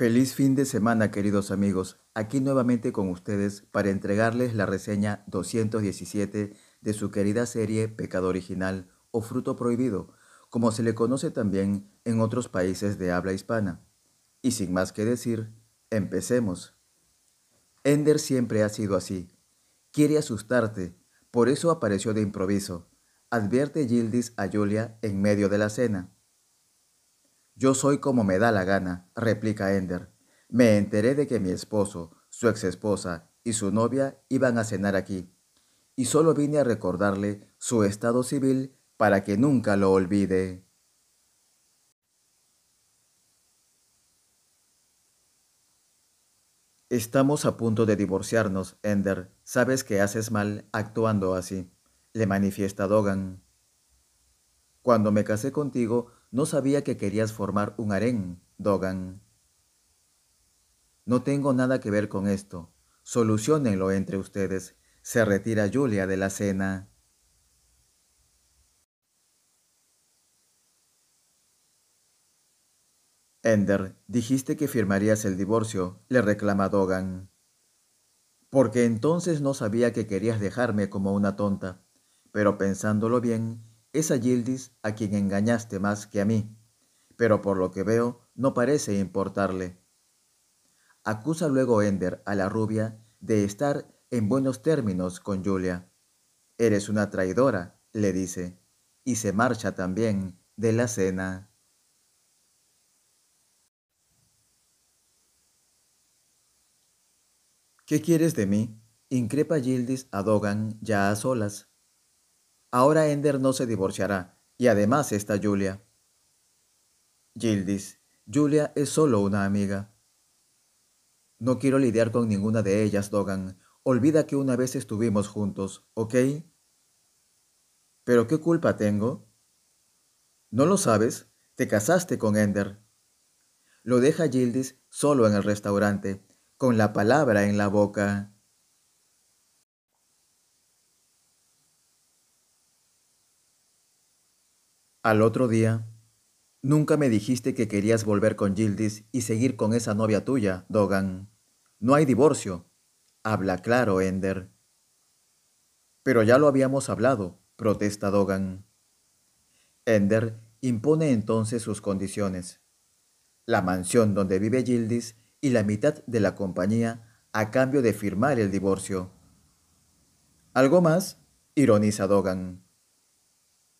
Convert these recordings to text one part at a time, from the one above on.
Feliz fin de semana, queridos amigos. Aquí nuevamente con ustedes para entregarles la reseña 217 de su querida serie Pecado Original o Fruto Prohibido, como se le conoce también en otros países de habla hispana. Y sin más que decir, empecemos. Ender siempre ha sido así. Quiere asustarte, por eso apareció de improviso. Advierte Gildis a Julia en medio de la cena. Yo soy como me da la gana, replica Ender. Me enteré de que mi esposo, su exesposa y su novia iban a cenar aquí, y solo vine a recordarle su estado civil para que nunca lo olvide. Estamos a punto de divorciarnos, Ender. Sabes que haces mal actuando así, le manifiesta Dogan. Cuando me casé contigo, no sabía que querías formar un harén, Dogan. No tengo nada que ver con esto. Solucionenlo entre ustedes. Se retira Julia de la cena. Ender, dijiste que firmarías el divorcio, le reclama Dogan. Porque entonces no sabía que querías dejarme como una tonta, pero pensándolo bien, es a Yildiz a quien engañaste más que a mí, pero por lo que veo no parece importarle. Acusa luego Ender a la rubia de estar en buenos términos con Julia. Eres una traidora, le dice, y se marcha también de la cena. ¿Qué quieres de mí? Increpa Gildis a Dogan ya a solas. Ahora Ender no se divorciará, y además está Julia. Gildis, Julia es solo una amiga. No quiero lidiar con ninguna de ellas, Dogan. Olvida que una vez estuvimos juntos, ¿ok? ¿Pero qué culpa tengo? ¿No lo sabes? Te casaste con Ender. Lo deja Gildis solo en el restaurante, con la palabra en la boca. Al otro día, nunca me dijiste que querías volver con Gildis y seguir con esa novia tuya, Dogan. No hay divorcio. Habla claro, Ender. Pero ya lo habíamos hablado, protesta Dogan. Ender impone entonces sus condiciones. La mansión donde vive Gildis y la mitad de la compañía a cambio de firmar el divorcio. ¿Algo más? ironiza Dogan.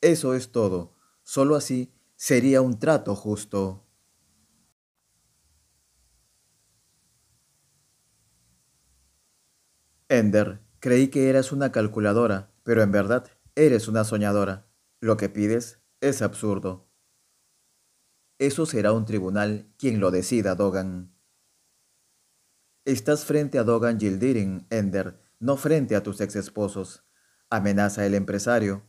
Eso es todo, Solo así sería un trato justo. Ender, creí que eras una calculadora, pero en verdad eres una soñadora. Lo que pides es absurdo. Eso será un tribunal quien lo decida, Dogan. Estás frente a Dogan Gildirin, Ender, no frente a tus exesposos, amenaza el empresario.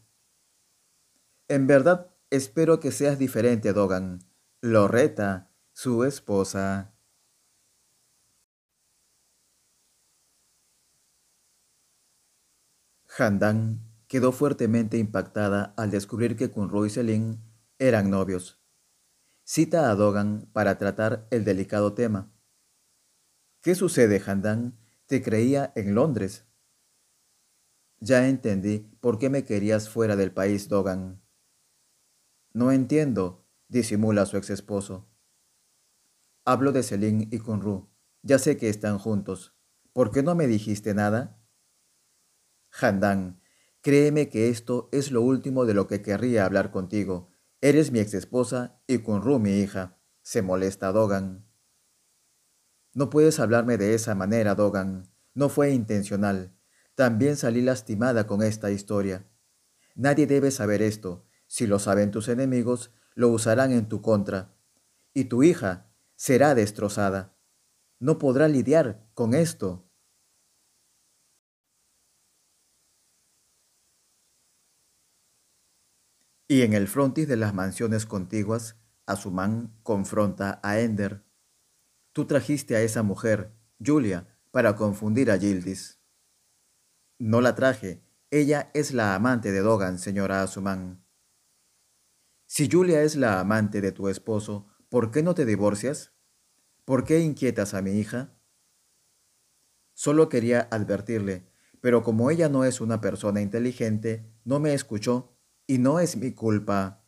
En verdad, Espero que seas diferente, Dogan. Lo su esposa. Handan quedó fuertemente impactada al descubrir que Kunro y Selim eran novios. Cita a Dogan para tratar el delicado tema. ¿Qué sucede, Handan? Te creía en Londres. Ya entendí por qué me querías fuera del país, Dogan. No entiendo, disimula su ex esposo. Hablo de selim y Kunru. Ya sé que están juntos. ¿Por qué no me dijiste nada? Handan, créeme que esto es lo último de lo que querría hablar contigo. Eres mi ex esposa y Kunru mi hija. Se molesta Dogan. No puedes hablarme de esa manera, Dogan. No fue intencional. También salí lastimada con esta historia. Nadie debe saber esto. Si lo saben tus enemigos, lo usarán en tu contra, y tu hija será destrozada. No podrá lidiar con esto. Y en el frontis de las mansiones contiguas, Azumán confronta a Ender. Tú trajiste a esa mujer, Julia, para confundir a Gildis. No la traje, ella es la amante de Dogan, señora Azumán. Si Julia es la amante de tu esposo, ¿por qué no te divorcias? ¿Por qué inquietas a mi hija? Solo quería advertirle, pero como ella no es una persona inteligente, no me escuchó y no es mi culpa.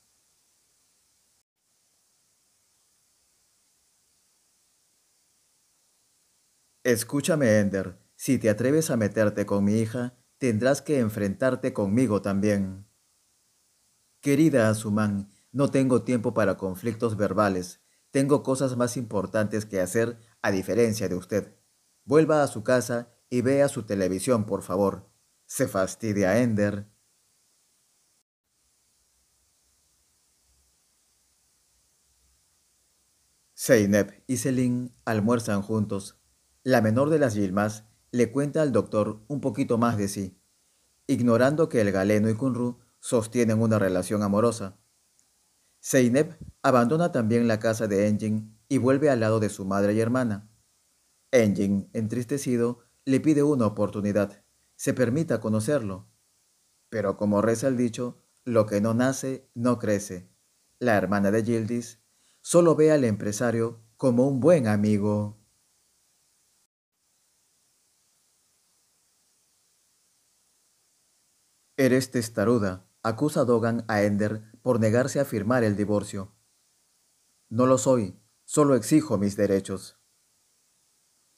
Escúchame, Ender, si te atreves a meterte con mi hija, tendrás que enfrentarte conmigo también. Querida Azumán, no tengo tiempo para conflictos verbales. Tengo cosas más importantes que hacer a diferencia de usted. Vuelva a su casa y vea su televisión, por favor. Se fastidia Ender. Zeynep y Selin almuerzan juntos. La menor de las Yilmas le cuenta al doctor un poquito más de sí, ignorando que el galeno y Kunru sostienen una relación amorosa. Zeynep abandona también la casa de Engin y vuelve al lado de su madre y hermana. Engin, entristecido, le pide una oportunidad, se permita conocerlo. Pero como reza el dicho, lo que no nace, no crece. La hermana de Gildis solo ve al empresario como un buen amigo. Eres testaruda, acusa Dogan a Ender por negarse a firmar el divorcio. No lo soy, solo exijo mis derechos.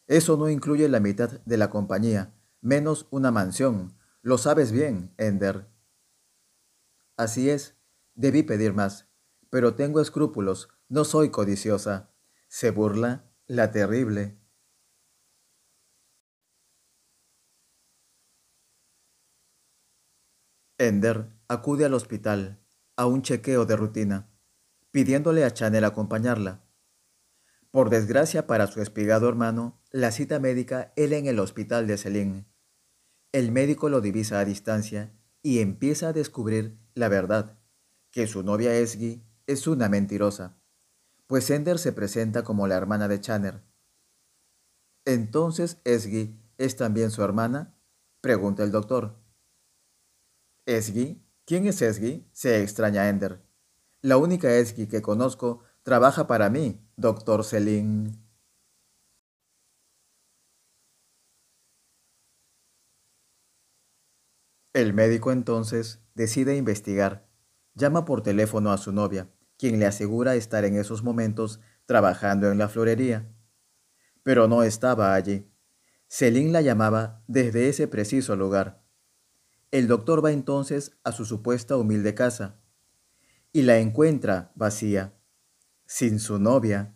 Eso no incluye la mitad de la compañía, menos una mansión. Lo sabes bien, Ender. Así es, debí pedir más, pero tengo escrúpulos, no soy codiciosa. Se burla la terrible. Ender acude al hospital a un chequeo de rutina, pidiéndole a Chanel acompañarla. Por desgracia para su espigado hermano, la cita médica él en el hospital de Selim. El médico lo divisa a distancia y empieza a descubrir la verdad, que su novia Esgi es una mentirosa, pues Ender se presenta como la hermana de Chanel. Entonces, ¿Esgi es también su hermana? pregunta el doctor. Esgi ¿Quién es Esgi? se extraña Ender. La única Esgi que conozco trabaja para mí, doctor Selim. El médico entonces decide investigar. Llama por teléfono a su novia, quien le asegura estar en esos momentos trabajando en la florería. Pero no estaba allí. Celine la llamaba desde ese preciso lugar. El doctor va entonces a su supuesta humilde casa y la encuentra vacía, sin su novia.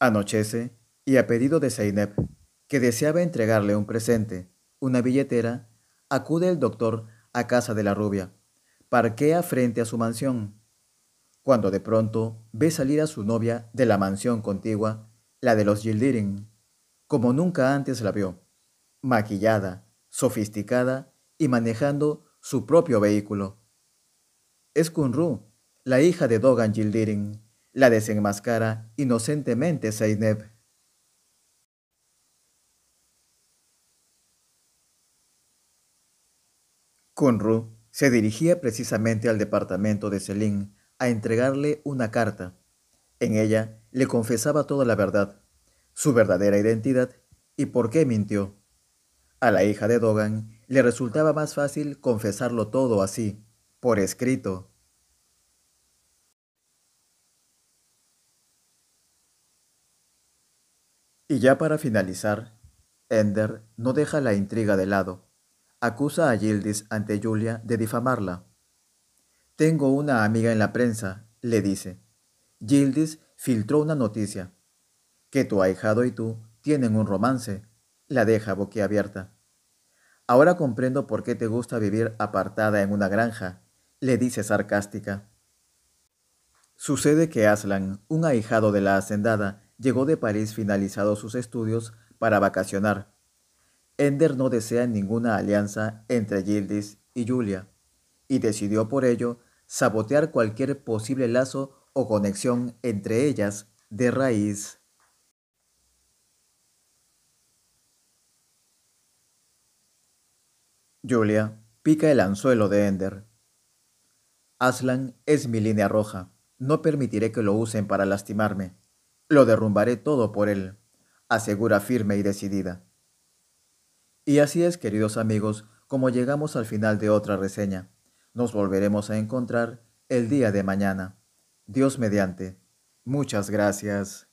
Anochece y a pedido de Zeynep, que deseaba entregarle un presente, una billetera, acude el doctor a casa de la rubia. Parquea frente a su mansión. Cuando de pronto ve salir a su novia de la mansión contigua, la de los Yildirim como nunca antes la vio, maquillada, sofisticada y manejando su propio vehículo. Es Kunru, la hija de Dogan Gildirin, la desenmascara inocentemente Zeynep. Kunru se dirigía precisamente al departamento de Selim a entregarle una carta. En ella le confesaba toda la verdad su verdadera identidad y por qué mintió. A la hija de Dogan le resultaba más fácil confesarlo todo así, por escrito. Y ya para finalizar, Ender no deja la intriga de lado. Acusa a Gildis ante Julia de difamarla. Tengo una amiga en la prensa, le dice. Gildis filtró una noticia que tu ahijado y tú tienen un romance, la deja boquiabierta. Ahora comprendo por qué te gusta vivir apartada en una granja, le dice sarcástica. Sucede que Aslan, un ahijado de la hacendada, llegó de París finalizado sus estudios para vacacionar. Ender no desea ninguna alianza entre Gildis y Julia, y decidió por ello sabotear cualquier posible lazo o conexión entre ellas de raíz. Julia pica el anzuelo de Ender. Aslan es mi línea roja. No permitiré que lo usen para lastimarme. Lo derrumbaré todo por él, asegura firme y decidida. Y así es, queridos amigos, como llegamos al final de otra reseña. Nos volveremos a encontrar el día de mañana. Dios mediante. Muchas gracias.